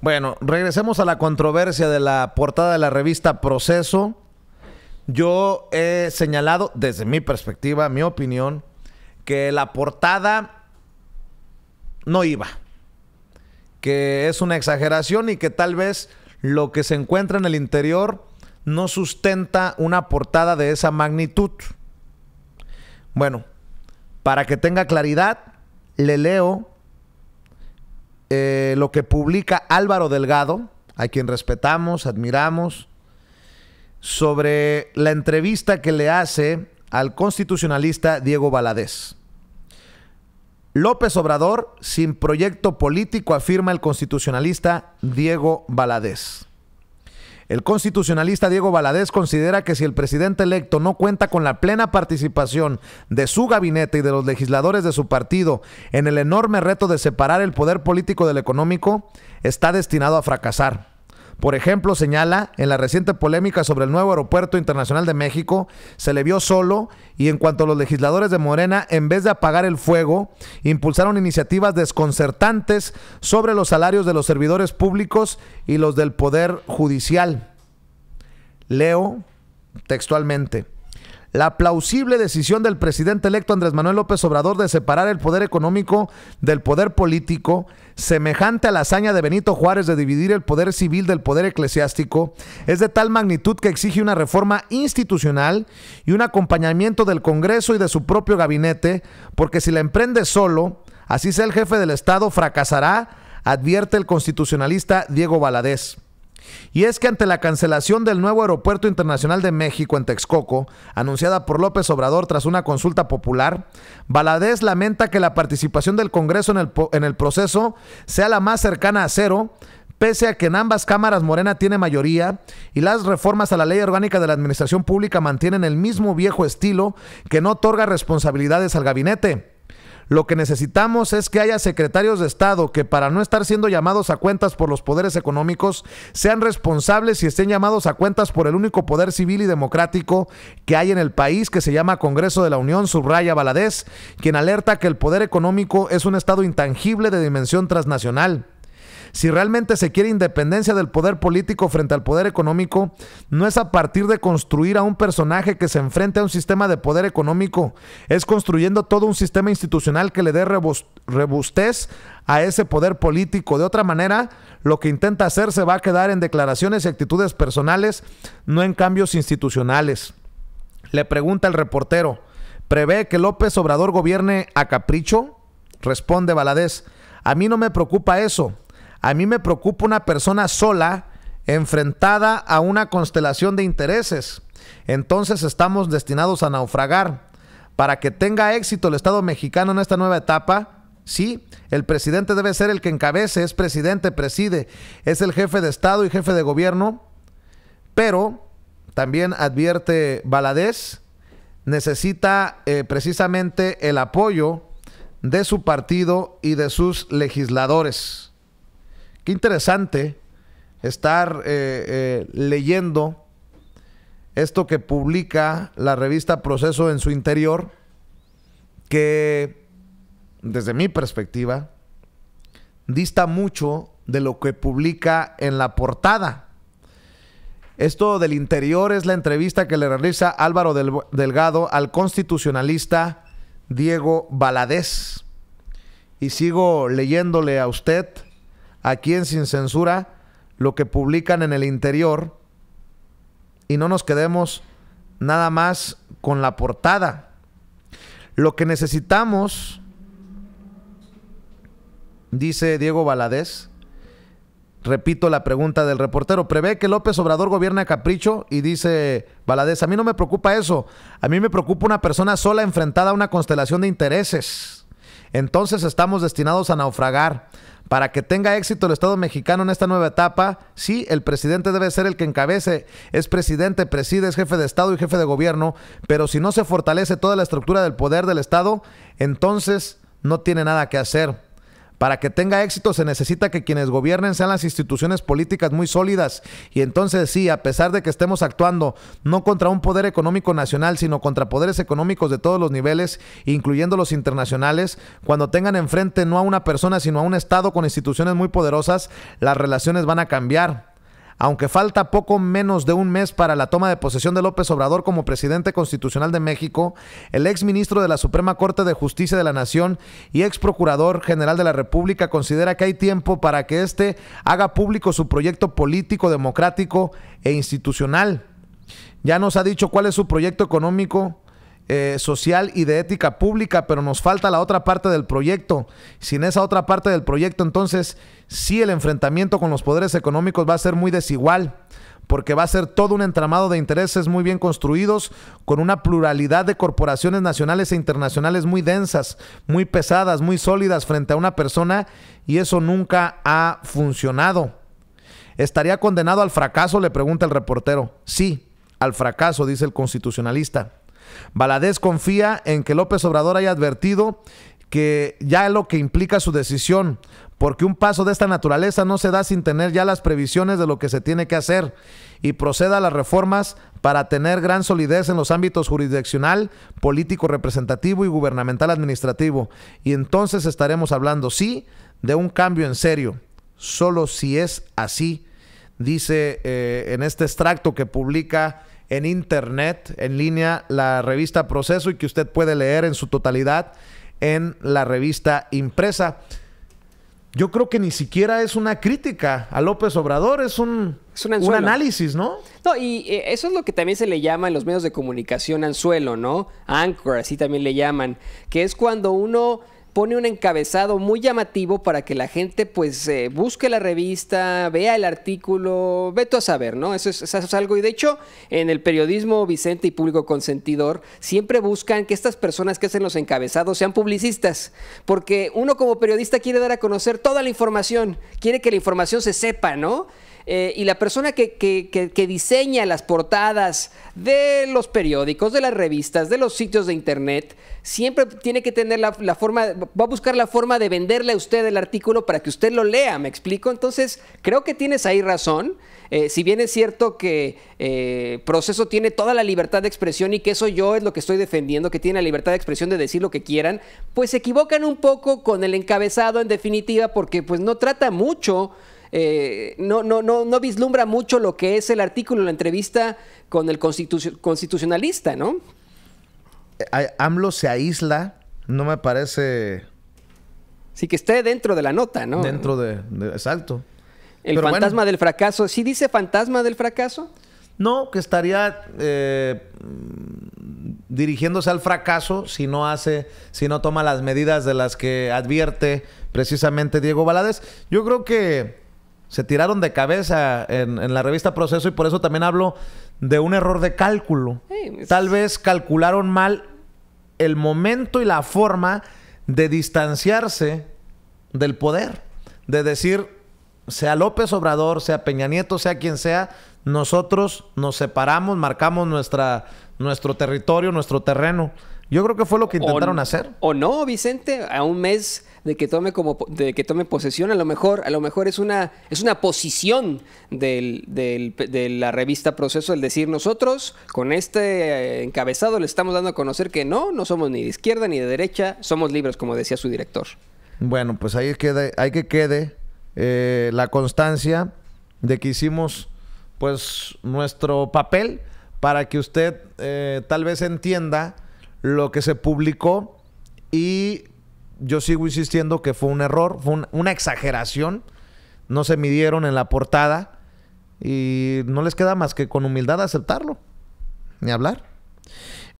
Bueno, regresemos a la controversia de la portada de la revista Proceso. Yo he señalado, desde mi perspectiva, mi opinión, que la portada no iba. Que es una exageración y que tal vez lo que se encuentra en el interior no sustenta una portada de esa magnitud. Bueno, para que tenga claridad, le leo eh, lo que publica Álvaro Delgado, a quien respetamos, admiramos, sobre la entrevista que le hace al constitucionalista Diego Baladés. López Obrador sin proyecto político, afirma el constitucionalista Diego Baladés. El constitucionalista Diego Baladés considera que si el presidente electo no cuenta con la plena participación de su gabinete y de los legisladores de su partido en el enorme reto de separar el poder político del económico, está destinado a fracasar. Por ejemplo, señala, en la reciente polémica sobre el nuevo aeropuerto internacional de México, se le vio solo y en cuanto a los legisladores de Morena, en vez de apagar el fuego, impulsaron iniciativas desconcertantes sobre los salarios de los servidores públicos y los del Poder Judicial. Leo textualmente la plausible decisión del presidente electo Andrés Manuel López Obrador de separar el poder económico del poder político, semejante a la hazaña de Benito Juárez de dividir el poder civil del poder eclesiástico, es de tal magnitud que exige una reforma institucional y un acompañamiento del Congreso y de su propio gabinete, porque si la emprende solo, así sea el jefe del Estado, fracasará, advierte el constitucionalista Diego Valadez. Y es que ante la cancelación del nuevo Aeropuerto Internacional de México en Texcoco, anunciada por López Obrador tras una consulta popular, Valadez lamenta que la participación del Congreso en el, en el proceso sea la más cercana a cero, pese a que en ambas cámaras Morena tiene mayoría y las reformas a la ley orgánica de la administración pública mantienen el mismo viejo estilo que no otorga responsabilidades al gabinete. Lo que necesitamos es que haya secretarios de Estado que para no estar siendo llamados a cuentas por los poderes económicos, sean responsables y estén llamados a cuentas por el único poder civil y democrático que hay en el país, que se llama Congreso de la Unión, subraya Baladés, quien alerta que el poder económico es un Estado intangible de dimensión transnacional. Si realmente se quiere independencia del poder político frente al poder económico, no es a partir de construir a un personaje que se enfrente a un sistema de poder económico, es construyendo todo un sistema institucional que le dé robustez a ese poder político. De otra manera, lo que intenta hacer se va a quedar en declaraciones y actitudes personales, no en cambios institucionales. Le pregunta el reportero, ¿prevé que López Obrador gobierne a capricho? Responde Valadez, a mí no me preocupa eso, a mí me preocupa una persona sola enfrentada a una constelación de intereses. Entonces estamos destinados a naufragar. Para que tenga éxito el Estado mexicano en esta nueva etapa, sí, el presidente debe ser el que encabece, es presidente, preside, es el jefe de Estado y jefe de gobierno, pero también advierte Baladez necesita eh, precisamente el apoyo de su partido y de sus legisladores. Qué interesante estar eh, eh, leyendo esto que publica la revista Proceso en su interior, que desde mi perspectiva dista mucho de lo que publica en la portada. Esto del interior es la entrevista que le realiza Álvaro Delgado al constitucionalista Diego Baladés. Y sigo leyéndole a usted aquí en Sin Censura lo que publican en el interior y no nos quedemos nada más con la portada. Lo que necesitamos, dice Diego Baladés. repito la pregunta del reportero, prevé que López Obrador gobierne a capricho y dice Baladés. a mí no me preocupa eso, a mí me preocupa una persona sola enfrentada a una constelación de intereses. Entonces estamos destinados a naufragar. Para que tenga éxito el Estado mexicano en esta nueva etapa, sí, el presidente debe ser el que encabece. Es presidente, preside, es jefe de Estado y jefe de gobierno, pero si no se fortalece toda la estructura del poder del Estado, entonces no tiene nada que hacer. Para que tenga éxito se necesita que quienes gobiernen sean las instituciones políticas muy sólidas y entonces sí, a pesar de que estemos actuando no contra un poder económico nacional, sino contra poderes económicos de todos los niveles, incluyendo los internacionales, cuando tengan enfrente no a una persona, sino a un Estado con instituciones muy poderosas, las relaciones van a cambiar. Aunque falta poco menos de un mes para la toma de posesión de López Obrador como presidente constitucional de México, el ex ministro de la Suprema Corte de Justicia de la Nación y ex procurador general de la República considera que hay tiempo para que éste haga público su proyecto político, democrático e institucional. Ya nos ha dicho cuál es su proyecto económico, eh, social y de ética pública, pero nos falta la otra parte del proyecto. Sin esa otra parte del proyecto, entonces sí el enfrentamiento con los poderes económicos va a ser muy desigual porque va a ser todo un entramado de intereses muy bien construidos, con una pluralidad de corporaciones nacionales e internacionales muy densas, muy pesadas, muy sólidas frente a una persona, y eso nunca ha funcionado. ¿Estaría condenado al fracaso? Le pregunta el reportero. Sí, al fracaso, dice el constitucionalista. Baladés confía en que López Obrador haya advertido que ya es lo que implica su decisión, porque un paso de esta naturaleza no se da sin tener ya las previsiones de lo que se tiene que hacer y proceda a las reformas para tener gran solidez en los ámbitos jurisdiccional, político representativo y gubernamental administrativo. Y entonces estaremos hablando, sí, de un cambio en serio, solo si es así, dice eh, en este extracto que publica en internet, en línea, la revista Proceso y que usted puede leer en su totalidad en la revista impresa. Yo creo que ni siquiera es una crítica a López Obrador, es un, análisis, ¿no? No, y eh, eso es lo que también se le llama en los medios de comunicación anzuelo, ¿no? Anchor, así también le llaman, que es cuando uno pone un encabezado muy llamativo para que la gente pues eh, busque la revista, vea el artículo, ve tú a saber, ¿no? es, eso es, algo. Y de hecho, en el periodismo Vicente y Público Consentidor siempre buscan que estas personas que hacen los encabezados sean publicistas, porque uno como periodista quiere dar a conocer toda la información, quiere que la información se sepa, ¿no? Eh, y la persona que, diseña las portadas de los periódicos, de las revistas, de los sitios de internet, siempre tiene que tener la, forma, va a buscar la forma de venderle a usted el artículo para que usted lo lea, ¿me explico? Entonces, creo que tienes ahí razón. Eh, si bien es cierto que el eh, Proceso tiene toda la libertad de expresión y que eso yo es lo que estoy defendiendo, que tiene la libertad de expresión de decir lo que quieran, pues se equivocan un poco con el encabezado en definitiva porque pues no trata mucho eh, no, no, no, no vislumbra mucho lo que es el artículo, la entrevista con el constitucionalista, ¿no? AMLO se aísla, no me parece... Sí, que esté dentro de la nota, ¿no? Dentro de... exacto. El fantasma del fracaso, ¿sí dice fantasma del fracaso? No, que estaría eh, dirigiéndose al fracaso si no hace, si no toma las medidas de las que advierte precisamente Diego Balades. Yo creo que se tiraron de cabeza en, la revista Proceso y por eso también hablo de un error de cálculo. Tal vez calcularon mal el momento y la forma de distanciarse del poder. De decir, sea López Obrador, sea Peña Nieto, sea quien sea, nosotros nos separamos, marcamos nuestra, nuestro territorio, nuestro terreno. Yo creo que fue lo que intentaron hacer. O no, Vicente, a un mes de que tome como de que tome posesión. A lo mejor, a lo mejor es una, es una posición de la revista Proceso el decir nosotros con este eh, encabezado le estamos dando a conocer que no, no somos ni de izquierda ni de derecha, somos libres, como decía su director. Bueno, pues ahí hay que quede eh, la constancia de que hicimos pues nuestro papel para que usted eh, tal vez entienda lo que se publicó y yo sigo insistiendo que fue un error, fue una exageración. No se midieron en la portada y no les queda más que con humildad aceptarlo, ni hablar.